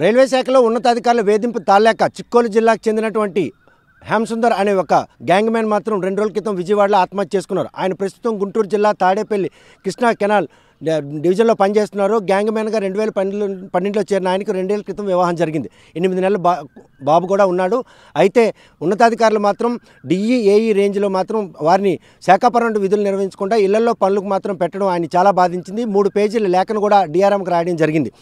railway శాఖలో ఉన్నతాధికారుల వేధింపు తాళలేక చిక్కోలు జిల్లాకు చెందినటువంటి హ్యామ్సుందర్ అనే ఒక గ్యాంగ్ మ్యాన్ మాత్రం రెండు రోజుల క్రితం విజయవాడలో ఆత్మహత్య చేసుకున్నారు ఆయన ప్రస్తుతం గుంటూరు జిల్లా తాడేపల్లి కృష్ణా కెనాల్ డివిజన్లో పనిచేస్తున్నారు గ్యాంగ్ మ్యాన్గా రెండు వేల పన్నెండు పన్నెండులో చేరిన ఆయనకు రెండు వేల క్రితం వివాహం జరిగింది ఎనిమిది నెలలు బాబు కూడా ఉన్నాడు అయితే ఉన్నతాధికారులు మాత్రం డిఈఏఈ రేంజ్లో మాత్రం వారిని శాఖపరం విధులు నిర్వహించకుండా ఇళ్లలో పనులకు మాత్రం పెట్టడం ఆయన చాలా బాధించింది మూడు పేజీల లేఖను కూడా డిఆర్ఎంకి రాయడం జరిగింది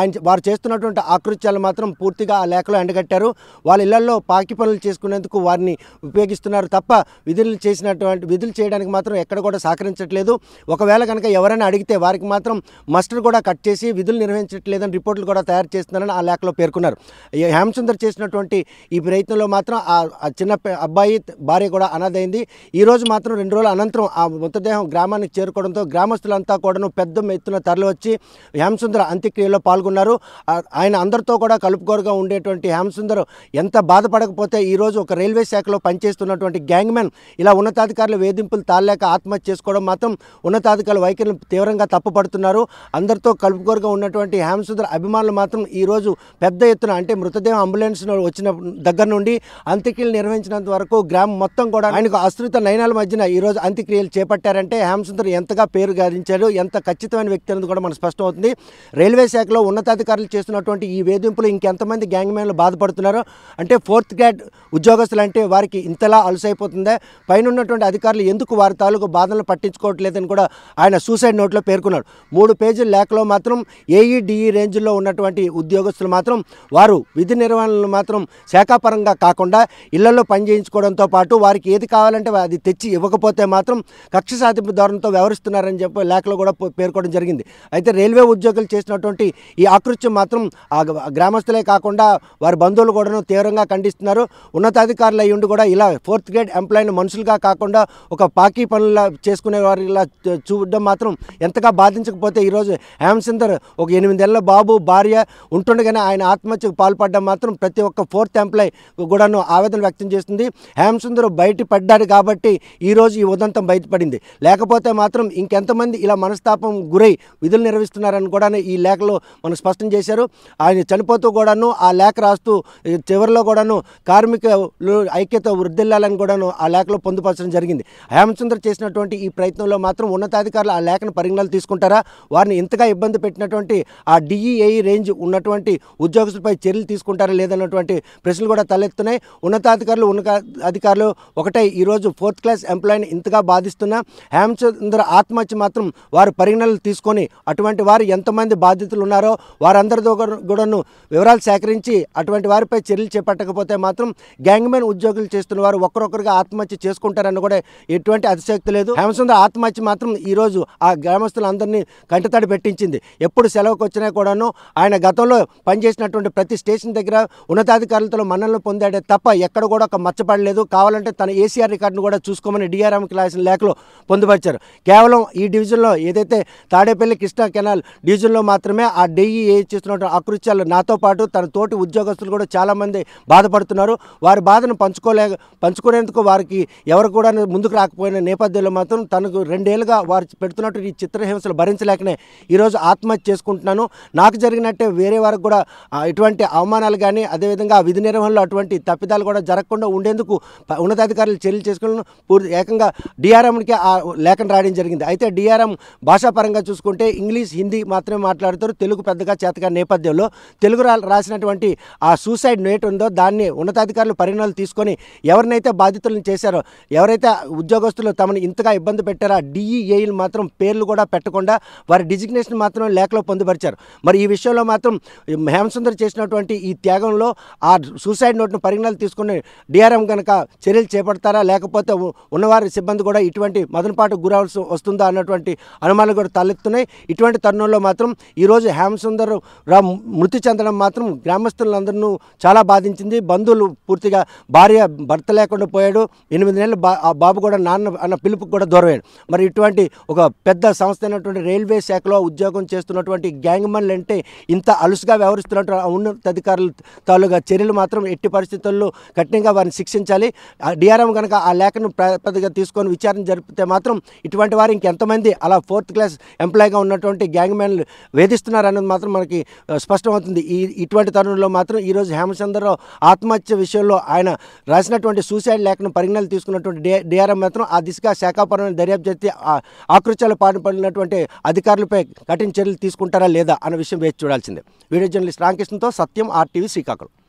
ఆయన వారు చేస్తున్నటువంటి ఆకృత్యాలు మాత్రం పూర్తిగా ఆ లేఖలో ఎండగట్టారు వాళ్ళ ఇళ్లలో పాకి పనులు చేసుకునేందుకు వారిని ఉపయోగిస్తున్నారు తప్ప విధులు చేసినటువంటి విధులు చేయడానికి మాత్రం ఎక్కడ కూడా సహకరించట్లేదు ఒకవేళ కనుక ఎవరైనా అడిగితే వారికి మాత్రం మస్టర్ కూడా కట్ చేసి విధులు నిర్వహించట్లేదని రిపోర్టులు కూడా తయారు చేస్తున్నారని ఆ లేఖలో పేర్కొన్నారు హేమచందర్ చేసినటువంటి ఈ ప్రయత్నంలో మాత్రం ఆ చిన్న అబ్బాయి భార్య కూడా అనాథైంది ఈరోజు మాత్రం రెండు రోజుల అనంతరం ఆ మృతదేహం గ్రామానికి చేరుకోవడంతో గ్రామస్తులంతా కూడాను పెద్ద ఎత్తున వచ్చి హేమసుందర్ అంత్యక్రియలో పాల్గొన్నారు ఆయన అందరితో కూడా కలుపుకోరుగా ఉండేటువంటి హేమసుందర్ ఎంత బాధపడకపోతే ఈరోజు ఒక రైల్వే శాఖలో పనిచేస్తున్నటువంటి గ్యాంగ్మెన్ ఇలా ఉన్నతాధికారులు వేధింపులు తాళలేక ఆత్మహత్య చేసుకోవడం మాత్రం ఉన్నతాధికారుల వైఖరిని తీవ్రంగా తప్పు పడుతున్నారు అందరితో కలుపుకోరుగా ఉన్నటువంటి హేమసుందర్ అభిమానులు మాత్రం ఈరోజు పెద్ద ఎత్తున అంటే మృతదేహం అంబులెన్స్ వచ్చిన దగ్గర నుండి అంత్యక్రియలు నిర్వహించినంత వరకు గ్రామం మొత్తం కూడా ఆయనకు అశ్రుత నయనాల మధ్యన ఈరోజు అంత్యక్రియలు చేపట్టారంటే హేమసుందర్ ఎంతగా పేరు గారించారు ఎంత ఖచ్చితమైన వ్యక్తి అనేది కూడా మనకు స్పష్టం అవుతుంది రైల్వే శాఖలో ఉన్నతాధికారులు చేస్తున్నటువంటి ఈ వేధింపులు ఇంకెంతమంది గ్యాంగ్ మ్యాన్లు బాధపడుతున్నారు అంటే ఫోర్త్ గ్రేడ్ ఉద్యోగస్తులు అంటే వారికి ఇంతలా అలసైపోతుందా పైన ఉన్నటువంటి అధికారులు ఎందుకు వారి తాలూకు బాధలు పట్టించుకోవట్లేదని కూడా ఆయన సూసైడ్ నోట్లో పేరు పేర్కొన్నాడు మూడు పేజీల లేఖలో మాత్రం ఏఈడిఈ e, e రేంజ్లో ఉన్నటువంటి ఉద్యోగస్తులు మాత్రం వారు విధి నిర్వహణలు మాత్రం శాఖాపరంగా కాకుండా ఇళ్లలో పనిచేయించుకోవడంతో పాటు వారికి ఏది కావాలంటే అది తెచ్చి ఇవ్వకపోతే మాత్రం కక్ష సాధింపు ధోరణితో వ్యవహరిస్తున్నారని చెప్పి లేఖలో కూడా పేర్కోవడం జరిగింది అయితే రైల్వే ఉద్యోగులు చేసినటువంటి ఈ ఆకృత్యం మాత్రం ఆ గ్రామస్తులే కాకుండా వారి బంధువులు కూడాను తీవ్రంగా ఖండిస్తున్నారు ఉన్నతాధికారులు అయ్యుండి కూడా ఇలా ఫోర్త్ గ్రేడ్ ఎంప్లాయీని మనుషులుగా కాకుండా ఒక పాకీ పనుల చేసుకునే వారిలా చూడడం మాత్రం ఎంతగా ఇంకా బాధించకపోతే ఈరోజు హేమచందర్ ఒక ఏళ్ళ బాబు భార్య ఉంటుండగానే ఆయన ఆత్మహత్యకు పాల్పడడం మాత్రం ప్రతి ఒక్క ఫోర్త్ ఎంప్లాయ్ కూడాను ఆవేదన వ్యక్తం చేస్తుంది హేమచందర్ బయట పడ్డారు కాబట్టి ఈరోజు ఈ ఉదంతం బయటపడింది లేకపోతే మాత్రం ఇంకెంతమంది ఇలా మనస్తాపం గురై విధులు నిర్వహిస్తున్నారని కూడా ఈ లేఖలో మనం స్పష్టం చేశారు ఆయన చనిపోతూ కూడాను ఆ లేఖ రాస్తూ చివరిలో కూడాను కార్మిక ఐక్యత వృద్ధిల్లాలని కూడాను ఆ లేఖలో పొందుపరచడం జరిగింది హేమచందర్ చేసినటువంటి ఈ ప్రయత్నంలో మాత్రం ఉన్నతాధికారులు ఆ లేఖను పరిగణలు తీసుకుంటారా వారిని ఇంతగా ఇబ్బంది పెట్టినటువంటి ఆ డిఈఐ రేంజ్ ఉన్నటువంటి ఉద్యోగస్తులపై చర్యలు తీసుకుంటారా లేదన్నటువంటి ప్రశ్నలు కూడా తలెత్తున్నాయి ఉన్నతాధికారులు ఉన్నత అధికారులు ఒకటే ఈరోజు ఫోర్త్ క్లాస్ ఎంప్లాయీని ఇంతగా బాధిస్తున్న హేమచంద్ర ఆత్మహత్య మాత్రం వారు పరిగణనలు తీసుకొని అటువంటి వారు ఎంతమంది బాధితులు ఉన్నారో వారందరితో కూడాను వివరాలు సేకరించి అటువంటి వారిపై చర్యలు చేపట్టకపోతే మాత్రం గ్యాంగ్మెన్ ఉద్యోగులు చేస్తున్న వారు ఒకరొకరుగా ఆత్మహత్య చేసుకుంటారని కూడా ఎటువంటి అతిశక్తి లేదు హేమచంద్ర ఆత్మహత్య మాత్రం ఈరోజు ఆ గ్రామస్తులు అందరినీ కంటితడి పెట్టించింది ఎప్పుడు సెలవుకి వచ్చినా కూడాను ఆయన గతంలో పనిచేసినటువంటి ప్రతి స్టేషన్ దగ్గర ఉన్నతాధికారులతో మన్నలు పొందాడే తప్ప ఎక్కడ కూడా ఒక మచ్చపడలేదు కావాలంటే తన ఏసీఆర్ రికార్డును కూడా చూసుకోమని డిఆర్ఎంకి రాసిన లేఖలో పొందుపరిచారు కేవలం ఈ డివిజన్లో ఏదైతే తాడేపల్లి కృష్ణా కెనాల్ డివిజన్లో మాత్రమే ఆ డెయ్యి చేస్తున్నటువంటి అకృత్యాలు నాతో పాటు తన తోటి ఉద్యోగస్తులు కూడా చాలామంది బాధపడుతున్నారు వారి బాధను పంచుకోలే పంచుకునేందుకు వారికి ఎవరు కూడా ముందుకు రాకపోయిన నేపథ్యంలో మాత్రం తనకు రెండేళ్లుగా వారు పెడుతున్నట్టు ఈ చిత్రహింస సమస్యలు భరించలేకనే ఈరోజు ఆత్మహత్య చేసుకుంటున్నాను నాకు జరిగినట్టే వేరే వారికి కూడా ఎటువంటి అవమానాలు కానీ అదేవిధంగా విధి నిర్వహణలో అటువంటి తప్పిదాలు కూడా జరగకుండా ఉండేందుకు ఉన్నతాధికారులు చర్యలు చేసుకుని పూర్తి ఏకంగా డిఆర్ఎంకి ఆ లేఖన రాయడం జరిగింది అయితే డిఆర్ఎం భాషాపరంగా చూసుకుంటే ఇంగ్లీష్ హిందీ మాత్రమే మాట్లాడుతారు తెలుగు పెద్దగా చేతగా నేపథ్యంలో తెలుగు రాసినటువంటి ఆ సూసైడ్ నేట్ ఉందో దాన్ని ఉన్నతాధికారులు పరిణామాలు తీసుకొని ఎవరినైతే బాధితులను చేశారో ఎవరైతే ఉద్యోగస్తులు తమను ఇంతగా ఇబ్బంది పెట్టారో డిఈఏలు మాత్రం పేర్లు కూడా పెట్ట పెట్టకుండా వారి డిజిగ్నేషన్ మాత్రం లేఖలో పొందుపరిచారు మరి ఈ విషయంలో మాత్రం హేమసుందర్ చేసినటువంటి ఈ త్యాగంలో ఆ సూసైడ్ నోట్ను పరిగణలు తీసుకుని డిఆర్ఎం కనుక చర్యలు చేపడతారా లేకపోతే ఉన్నవారి సిబ్బంది కూడా ఇటువంటి మదనపాటు గురవలసి వస్తుందా అన్నటువంటి అనుమానాలు కూడా తలెత్తున్నాయి ఇటువంటి తరుణంలో మాత్రం ఈరోజు హేమసుందర్ రా మృతి చెందడం మాత్రం గ్రామస్తులందరూ చాలా బాధించింది బంధువులు పూర్తిగా భార్య భర్త లేకుండా పోయాడు ఎనిమిది నెలలు బాబు కూడా నాన్న అన్న పిలుపుకు కూడా దూరమైన మరి ఇటువంటి ఒక పెద్ద సంస్థ ఉన్నటువంటి రైల్వే శాఖలో ఉద్యోగం చేస్తున్నటువంటి మన్లు అంటే ఇంత అలుసుగా వ్యవహరిస్తున్నటువంటి ఉన్నతాధికారులు తాలూగా చర్యలు మాత్రం ఎట్టి పరిస్థితుల్లో కఠినంగా వారిని శిక్షించాలి డిఆర్ఎం కనుక ఆ లేఖను ప్రతిగా తీసుకొని విచారణ జరిపితే మాత్రం ఇటువంటి వారు ఇంకెంతమంది అలా ఫోర్త్ క్లాస్ ఎంప్లాయ్గా ఉన్నటువంటి మ్యాన్లు వేధిస్తున్నారన్నది మాత్రం మనకి స్పష్టమవుతుంది ఈ ఇటువంటి తరుణంలో మాత్రం ఈరోజు హేమచంద్రరావు ఆత్మహత్య విషయంలో ఆయన రాసినటువంటి సూసైడ్ లేఖను పరిగణలు తీసుకున్నటువంటి డిఆర్ఎం మాత్రం ఆ దిశగా శాఖాపరమైన దర్యాప్తు చేస్తే ఆకృత్యాలు పాల్పడినటువంటి అంటే అధికారులపై కఠిన చర్యలు తీసుకుంటారా లేదా అన్న విషయం వేచి చూడాల్సిందే వీడియో జర్నలిస్ట్ రామకృష్ణతో సత్యం ఆర్టీవీ శ్రీకాకుళం